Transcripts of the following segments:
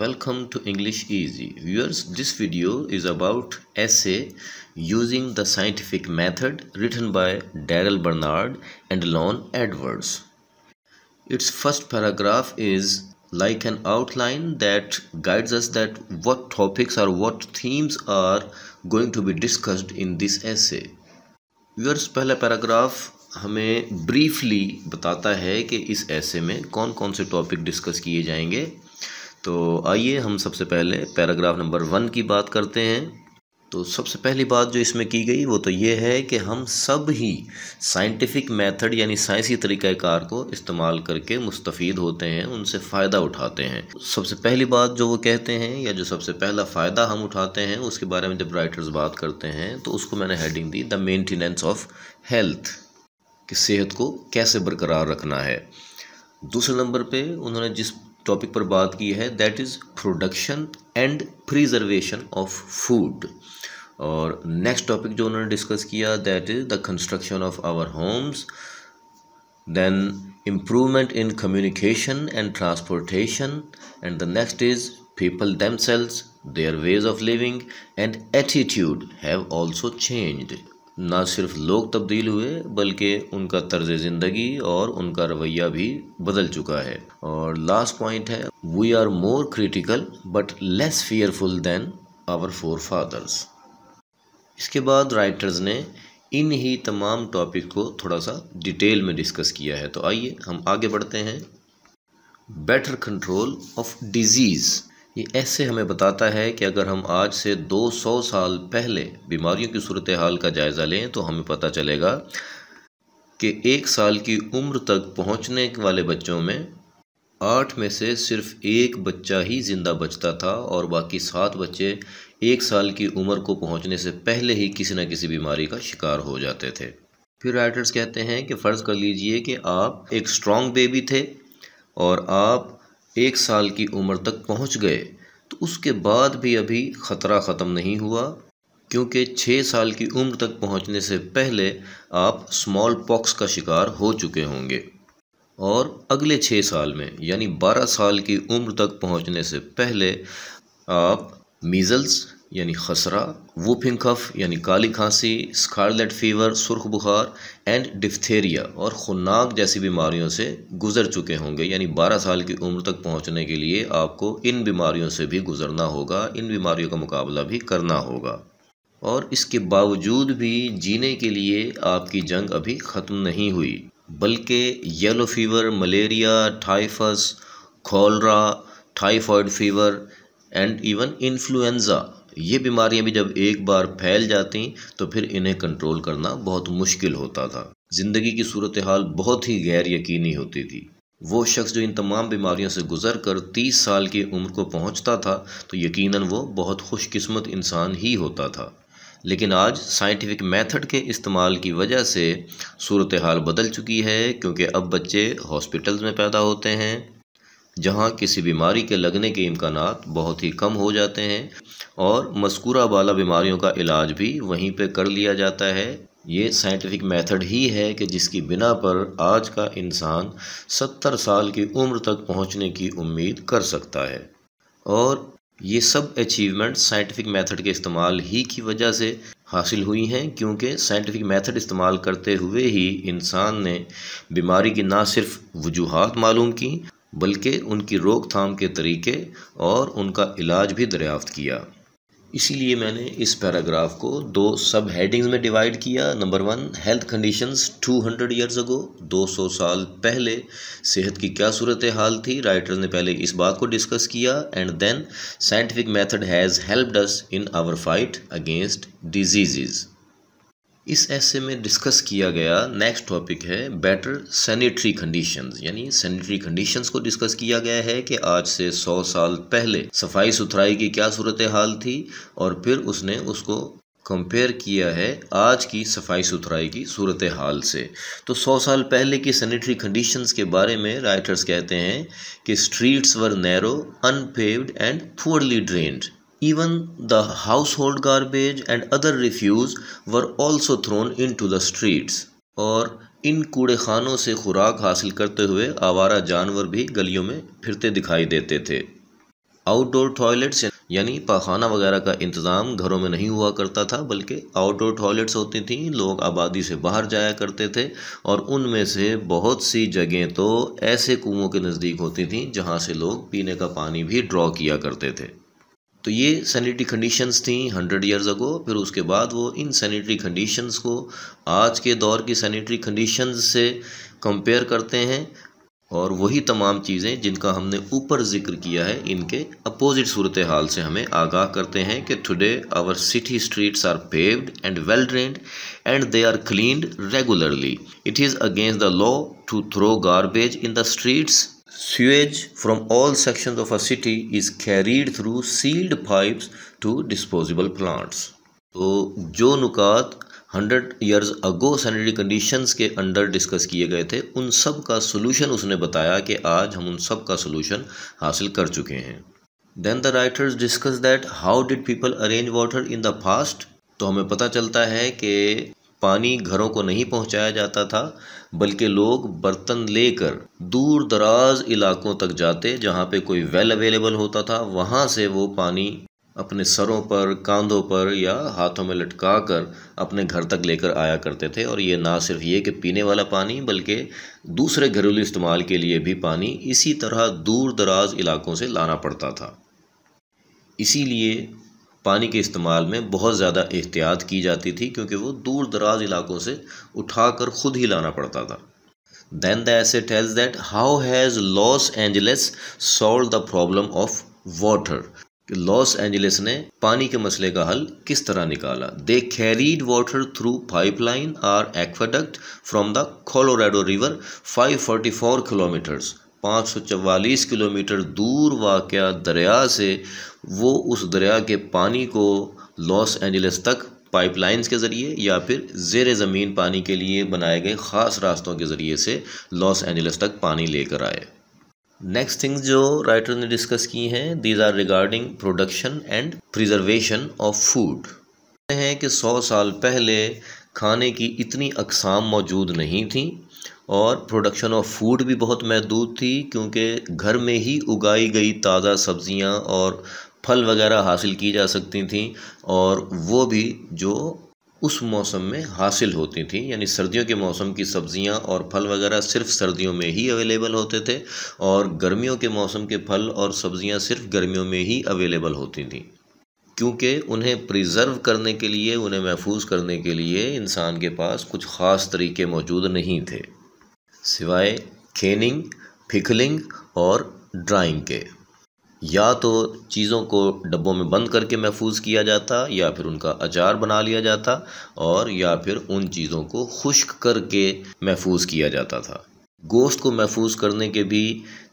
Welcome to English Easy. Viewers, this video is about essay using the scientific method written by Daryl Bernard and Lon Edwards. Its first paragraph is like an outline that guides us that what topics or what themes are going to be discussed in this essay. Viewers, पहला paragraph हमें briefly बताता है कि इस essay में कौन कौन से topic discuss किए जाएंगे तो आइए हम सबसे पहले पैराग्राफ नंबर वन की बात करते हैं तो सबसे पहली बात जो इसमें की गई वो तो ये है कि हम सब ही साइंटिफिक मेथड यानी साइंसी तरीक़ाकार को इस्तेमाल करके मुस्तफ़ होते हैं उनसे फ़ायदा उठाते हैं सबसे पहली बात जो वो कहते हैं या जो सबसे पहला फ़ायदा हम उठाते हैं उसके बारे में जब राइटर्स बात करते हैं तो उसको मैंने हेडिंग दी द मेनटेनेंस ऑफ हेल्थ कि सेहत को कैसे बरकरार रखना है दूसरे नंबर पे उन्होंने जिस टॉपिक पर बात की है that is production and preservation of food और नेक्स्ट टॉपिक जो उन्होंने डिस्कस किया that is the construction of our homes then improvement in communication and transportation and the next is people themselves their ways of living and attitude have also changed ना सिर्फ लोग तब्दील हुए बल्कि उनका तर्ज ज़िंदगी और उनका रवैया भी बदल चुका है और लास्ट पॉइंट है we are more critical but less fearful than our forefathers इसके बाद राइटर्स ने इन ही तमाम टॉपिक को थोड़ा सा डिटेल में डिस्कस किया है तो आइए हम आगे बढ़ते हैं बेटर कंट्रोल ऑफ डिजीज़ ये ऐसे हमें बताता है कि अगर हम आज से 200 साल पहले बीमारियों की सूरत हाल का जायज़ा लें तो हमें पता चलेगा कि एक साल की उम्र तक पहुंचने वाले बच्चों में आठ में से सिर्फ एक बच्चा ही ज़िंदा बचता था और बाकी सात बच्चे एक साल की उम्र को पहुंचने से पहले ही किसी न किसी बीमारी का शिकार हो जाते थे फिर राइटर्स कहते हैं कि फ़र्ज़ कर लीजिए कि आप एक स्ट्रॉन्ग बेबी थे और आप एक साल की उम्र तक पहुंच गए तो उसके बाद भी अभी ख़तरा ख़त्म नहीं हुआ क्योंकि छः साल की उम्र तक पहुंचने से पहले आप स्मॉल पॉक्स का शिकार हो चुके होंगे और अगले छः साल में यानी बारह साल की उम्र तक पहुंचने से पहले आप मीज़ल्स यानी खसरा वूपिंग कफ यानी काली खांसी स्कारलेट फीवर सुर्ख बुखार एंड डिफ्थेरिया और खुनाक जैसी बीमारियों से गुजर चुके होंगे यानी 12 साल की उम्र तक पहुंचने के लिए आपको इन बीमारियों से भी गुजरना होगा इन बीमारियों का मुकाबला भी करना होगा और इसके बावजूद भी जीने के लिए आपकी जंग अभी ख़त्म नहीं हुई बल्कि yellow fever malaria typhus cholera typhoid fever and even influenza ये बीमारियां भी जब एक बार फैल जाती तो फिर इन्हें कंट्रोल करना बहुत मुश्किल होता था ज़िंदगी की सूरत हाल बहुत ही गैर यकीनी होती थी वो शख्स जो इन तमाम बीमारियों से गुजर कर तीस साल की उम्र को पहुंचता था तो यकीनन वो बहुत खुशकिस्मत इंसान ही होता था लेकिन आज साइंटिफिक मेथड के इस्तेमाल की वजह से सूरत हाल बदल चुकी है क्योंकि अब बच्चे हॉस्पिटल्स में पैदा होते हैं जहाँ किसी बीमारी के लगने के इम्कान बहुत ही कम हो जाते हैं और मस्कूरा वाला बीमारियों का इलाज भी वहीं पे कर लिया जाता है ये साइंटिफिक मेथड ही है कि जिसकी बिना पर आज का इंसान सत्तर साल की उम्र तक पहुंचने की उम्मीद कर सकता है और ये सब अचीवमेंट साइंटिफिक मेथड के इस्तेमाल ही की वजह से हासिल हुई हैं क्योंकि साइंटिफिक मेथड इस्तेमाल करते हुए ही इंसान ने बीमारी की ना सिर्फ वजूहत मालूम की बल्कि उनकी रोकथाम के तरीके और उनका इलाज भी दरियाफ्त किया इसीलिए मैंने इस पैराग्राफ को दो सब हेडिंग्स में डिवाइड किया number one health conditions 200 years ago दो साल पहले सेहत की क्या सूरत हाल थी राइटर ने पहले इस बात को डिस्कस किया and then scientific method has helped us in our fight against disease इस ऐसे में डिस्कस किया गया नेक्स्ट टॉपिक है बेटर सैनिटरी कंडीशंस यानी सैनिटरी कंडीशंस को डिस्कस किया गया है कि आज से 100 साल पहले सफाई सुथराई की क्या सूरत हाल थी और फिर उसने उसको कंपेयर किया है आज की सफाई सुथराई की सूरत हाल से तो सौ साल पहले की सैनिटरी कंडीशंस के बारे में राइटर्स कहते हैं कि streets were narrow unpaved and poorly drained Even the household garbage and other refuse were also thrown into the streets. और इन कूड़े खानों से खुराक हासिल करते हुए आवारा जानवर भी गलियों में फिरते दिखाई देते थे आउटडोर टॉयलेट्स यानी पाखाना वगैरह का इंतज़ाम घरों में नहीं हुआ करता था बल्कि आउटडोर टॉयलेट्स होती थी लोग आबादी से बाहर जाया करते थे और उनमें से बहुत सी जगहें तो ऐसे कुओं के नज़दीक होती थी जहाँ से लोग पीने का पानी भी ड्रॉ किया करते थे तो ये सैनिटरी कंडीशंस थी हंड्रेड ईयर्स अगो फिर उसके बाद वो इन सैनिटरी कंडीशंस को आज के दौर की सैनिटरी कंडीशंस से कंपेयर करते हैं और वही तमाम चीज़ें जिनका हमने ऊपर जिक्र किया है इनके अपोजिट सूरत हाल से हमें आगाह करते हैं कि today our city streets are paved and well drained and they are cleaned regularly it is against the law to throw garbage in the streets sewage from all sections of a city is carried through sealed pipes to disposable plants तो जो नुकात 100 years ago sanitary conditions के under discuss किए गए थे उन सब का सोल्यूशन उसने बताया कि आज हम उन सब का सोल्यूशन हासिल कर चुके हैं then the writers discuss that how did people arrange water in the past तो हमें पता चलता है कि पानी घरों को नहीं पहुंचाया जाता था बल्कि लोग बर्तन लेकर दूर दराज इलाकों तक जाते जहां पे कोई वेल अवेलेबल होता था वहां से वो पानी अपने सरों पर कांधों पर या हाथों में लटका कर अपने घर तक लेकर आया करते थे और ये ना सिर्फ ये कि पीने वाला पानी बल्कि दूसरे घरेलू इस्तेमाल के लिए भी पानी इसी तरह दूर दराज इलाकों से लाना पड़ता था इसीलिए पानी के इस्तेमाल में बहुत ज़्यादा एहतियात की जाती थी क्योंकि वो दूर दराज इलाकों से उठा कर ख़ुद ही लाना पड़ता था then the essay tells that how has los angeles solved the problem of Los Angeles ने पानी के मसले का हल किस तरह निकाला they carried water through pipeline or aqueduct from the Colorado river 544 kilometres 544 kilometre दूर वाक़ दरिया से वो उस दरिया के पानी को लॉस एंजल्स तक पाइपलाइंस के ज़रिए या फिर जेर ज़मीन पानी के लिए बनाए गए ख़ास रास्तों के ज़रिए से लॉस एंजल्स तक पानी लेकर आए नेक्स्ट थिंग्स जो राइटर ने डिस्कस की हैं these are regarding production and preservation of food हैं कि सौ साल पहले खाने की इतनी अकसाम मौजूद नहीं थी और प्रोडक्शन ऑफ फूड भी बहुत महदूद थी क्योंकि घर में ही उगाई गई ताज़ा सब्ज़ियाँ और फल वगैरह हासिल की जा सकती थी और वो भी जो उस मौसम में हासिल होती थी यानी सर्दियों के मौसम की सब्जियां और फल वगैरह सिर्फ सर्दियों में ही अवेलेबल होते थे और गर्मियों के मौसम के फल और सब्जियां सिर्फ गर्मियों में ही अवेलेबल होती थी क्योंकि उन्हें प्रिज़र्व करने के लिए उन्हें महफूज करने के लिए इंसान के पास कुछ ख़ास तरीके मौजूद नहीं थे सिवाय खेनिंग फिकलिंग और ड्राइंग के या तो चीज़ों को डब्बों में बंद करके महफूज किया जाता या फिर उनका अचार बना लिया जाता और या फिर उन चीज़ों को खुश्क करके महफूज किया जाता था गोश्त को महफूज करने के भी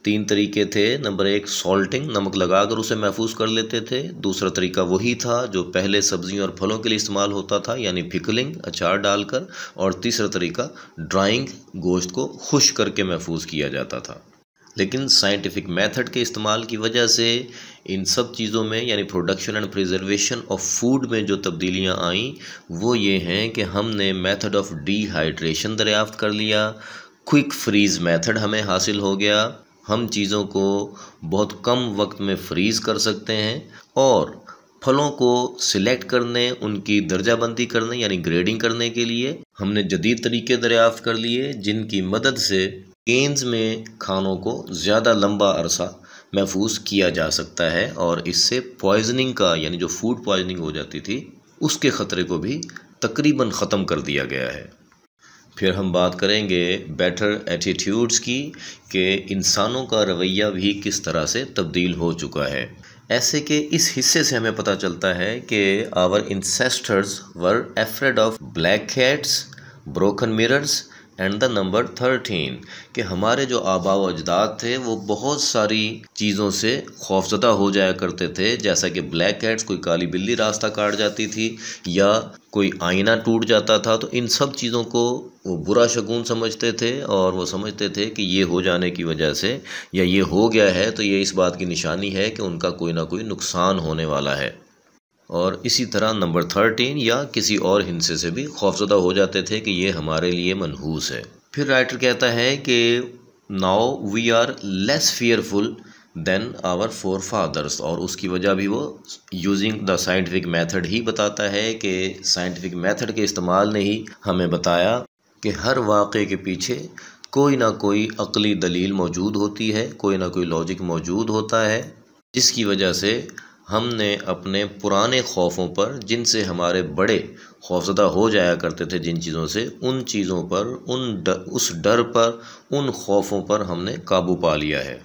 तीन तरीके थे नंबर एक सॉल्टिंग नमक लगाकर उसे महफूज कर लेते थे दूसरा तरीका वही था जो पहले सब्जियों और फलों के लिए इस्तेमाल होता था यानी पिकलिंग अचार डालकर और तीसरा तरीका ड्राइंग गोश्त को खुश करके महफूज किया जाता था लेकिन साइंटिफिक मेथड के इस्तेमाल की वजह से इन सब चीज़ों में यानी production and preservation of food में जो तब्दीलियाँ आईं वो ये हैं कि हमने मेथड ऑफ डिहाइड्रेशन दरियाफ्त कर लिया क्विक फ्रीज़ मेथड हमें हासिल हो गया हम चीज़ों को बहुत कम वक्त में फ्रीज़ कर सकते हैं और फलों को सिलेक्ट करने उनकी दर्जाबंदी करने यानी ग्रेडिंग करने के लिए हमने जदीद तरीके दरियाफ्त कर लिए जिनकी मदद से केन्स में खानों को ज़्यादा लंबा अरसा महफूज किया जा सकता है और इससे पॉइजनिंग का यानी जो फूड पॉइजनिंग हो जाती थी उसके ख़तरे को भी तकरीबन ख़त्म कर दिया गया है फिर हम बात करेंगे बेटर एटीट्यूड्स की कि इंसानों का रवैया भी किस तरह से तब्दील हो चुका है ऐसे के इस हिस्से से हमें पता चलता है कि our ancestors were afraid of black cats broken mirrors and the number thirteen कि हमारे जो आबा अजदाद थे वो बहुत सारी चीज़ों से खौफजदा हो जाया करते थे जैसा कि ब्लैक हेड्स कोई काली बिल्ली रास्ता काट जाती थी या कोई आईना टूट जाता था तो इन सब चीज़ों को वो बुरा शगुन समझते थे और वो समझते थे कि ये हो जाने की वजह से या ये हो गया है तो ये इस बात की निशानी है कि उनका कोई ना कोई नुकसान होने वाला है और इसी तरह नंबर थर्टीन या किसी और हिंसे से भी खौफजदा हो जाते थे कि ये हमारे लिए मनहूस है फिर राइटर कहता है कि now we are less fearful than our forefathers और उसकी वजह भी वो यूजिंग द साइंटिफिक मेथड ही बताता है कि साइंटिफिक मेथड के इस्तेमाल ने ही हमें बताया कि हर वाक़े के पीछे कोई ना कोई अकली दलील मौजूद होती है कोई ना कोई लॉजिक मौजूद होता है जिसकी वजह से हमने अपने पुराने खौफ़ों पर जिनसे हमारे बड़े खौफजदा हो जाया करते थे जिन चीज़ों से उन चीज़ों पर उन डर उस डर पर उन खौफ़ों पर हमने काबू पा लिया है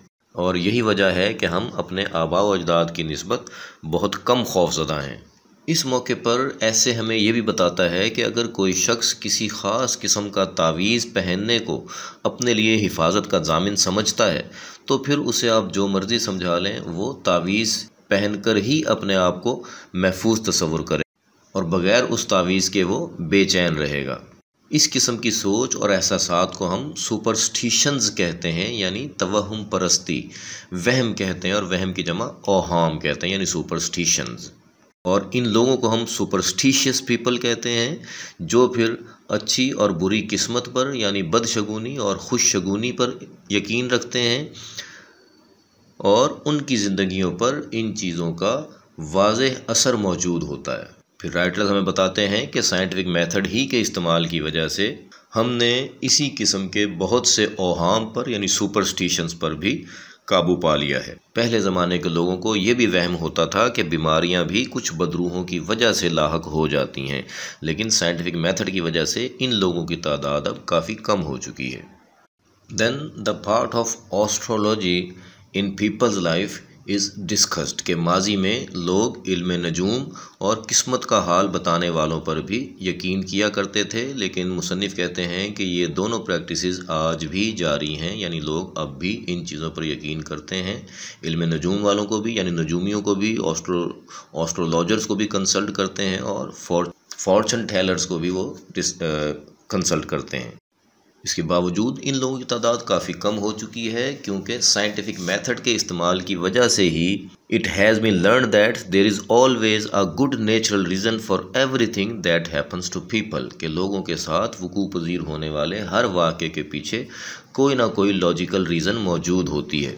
और यही वजह है कि हम अपने आबा अजदाद की नस्बत बहुत कम खौफजदा हैं इस मौके पर ऐसे हमें यह भी बताता है कि अगर कोई शख्स किसी ख़ास किस्म का तावीज़ पहनने को अपने लिए हिफाजत का जामिन समझता है तो फिर उसे आप जो मर्ज़ी समझा लें वो तावीज़ पहनकर ही अपने आप को महफूज तस्वुर करे और बग़ैर उस तावीज़ के वो बेचैन रहेगा इस किस्म की सोच और एहसास को हम सुपरस्टिशंस कहते हैं यानी तवहम परस्ती वहम कहते हैं और वहम की जमा ओहाम कहते हैं यानी सुपरस्टिशंस और इन लोगों को हम सुपरस्टिशियस पीपल कहते हैं जो फिर अच्छी और बुरी किस्मत पर यानी बदशगुनी और खुशगुनी पर यकीन रखते हैं और उनकी ज़िंदगियों पर इन चीज़ों का वाज असर मौजूद होता है फिर राइटर्स हमें बताते हैं कि साइंटिफिक मेथड ही के इस्तेमाल की वजह से हमने इसी किस्म के बहुत से अहम पर यानी सुपरस्टिशंस पर भी काबू पा लिया है पहले ज़माने के लोगों को ये भी वहम होता था कि बीमारियां भी कुछ बदरूहों की वजह से लाक हो जाती हैं लेकिन साइंटिफिक मेथड की वजह से इन लोगों की तादाद अब काफ़ी कम हो चुकी है then the part of astrology in people's life is discussed के माजी में लोग इल्म नजूम और किस्मत का हाल बताने वालों पर भी यकीन किया करते थे लेकिन मुसनफ़ कहते हैं कि ये दोनों प्रैक्टिस आज भी जारी हैं यानी लोग अब भी इन चीज़ों पर यकीन करते हैं इल्म नजूम वालों को भी यानी नजूमियों को भी ऑस्ट्रो ऑस्ट्रोलॉजर्स को भी कंसल्ट करते हैं और फॉर्चन टेलर्स को भी वो कंसल्ट करते हैं इसके बावजूद इन लोगों की तादाद काफ़ी कम हो चुकी है क्योंकि साइंटिफिक मेथड के इस्तेमाल की वजह से ही it has been learn that there is always a good natural reason for everything that happens to people के लोगों के साथ वकू पजीर होने वाले हर वाक़े के पीछे कोई ना कोई लॉजिकल रीज़न मौजूद होती है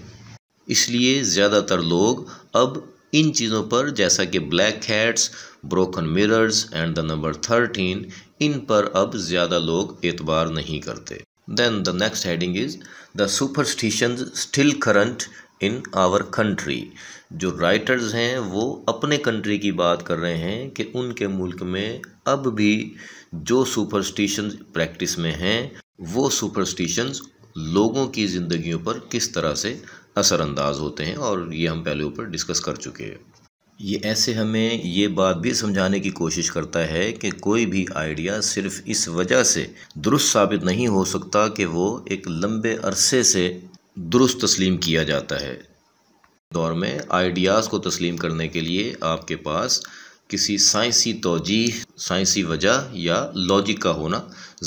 इसलिए ज़्यादातर लोग अब इन चीज़ों पर जैसा कि black cats broken mirrors and the number thirteen इन पर अब ज़्यादा लोग एतबार नहीं करते then the next heading is the superstition still current in our country जो राइटर्स हैं वो अपने कंट्री की बात कर रहे हैं कि उनके मुल्क में अब भी जो सुपरस्टिशन प्रैक्टिस में हैं वो सुपरस्टिशंस लोगों की ज़िंदगियों पर किस तरह से असरअंदाज होते हैं और ये हम पहले ऊपर डिस्कस कर चुके हैं ये ऐसे हमें ये बात भी समझाने की कोशिश करता है कि कोई भी आइडिया सिर्फ इस वजह से दुरुस्त साबित नहीं हो सकता कि वो एक लंबे अरसे से दुरुस्त तस्लीम किया जाता है दौर में आइडियाज़ को तस्लीम करने के लिए आपके पास किसी साइंसी तोजीह साइंसी वजह या लॉजिक का होना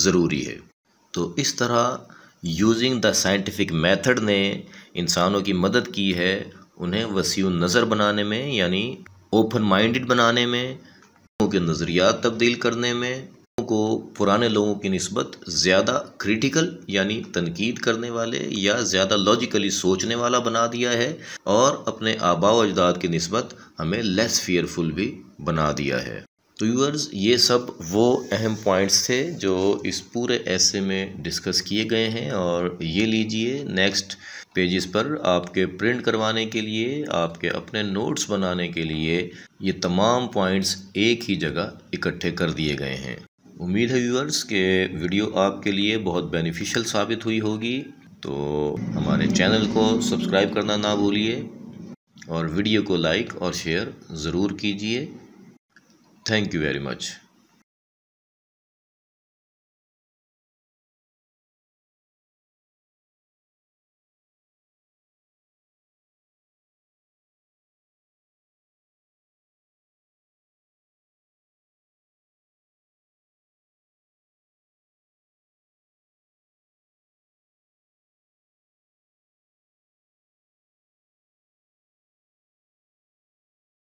ज़रूरी है तो इस तरह यूजिंग द साइंटिफिक मेथड ने इंसानों की मदद की है उन्हें वसी नज़र बनाने में यानी ओपन माइंडेड बनाने में लोगों के नज़रियात तब्दील करने में को पुराने लोगों की नस्बत ज़्यादा क्रिटिकल यानी तनकीद करने वाले या ज़्यादा लॉजिकली सोचने वाला बना दिया है और अपने आबा अजदाद की नस्बत हमें लेस फियरफुल भी बना दिया है तो व्यूअर्स ये सब वो अहम पॉइंट्स थे जो इस पूरे ऐसे में डिस्कस किए गए हैं और ये लीजिए नेक्स्ट पेजेस पर आपके प्रिंट करवाने के लिए आपके अपने नोट्स बनाने के लिए ये तमाम पॉइंट्स एक ही जगह इकट्ठे कर दिए गए हैं उम्मीद है व्यूअर्स के वीडियो आपके लिए बहुत बेनिफिशियल साबित हुई होगी तो हमारे चैनल को सब्सक्राइब करना ना भूलिए और वीडियो को लाइक और शेयर ज़रूर कीजिए thank you very much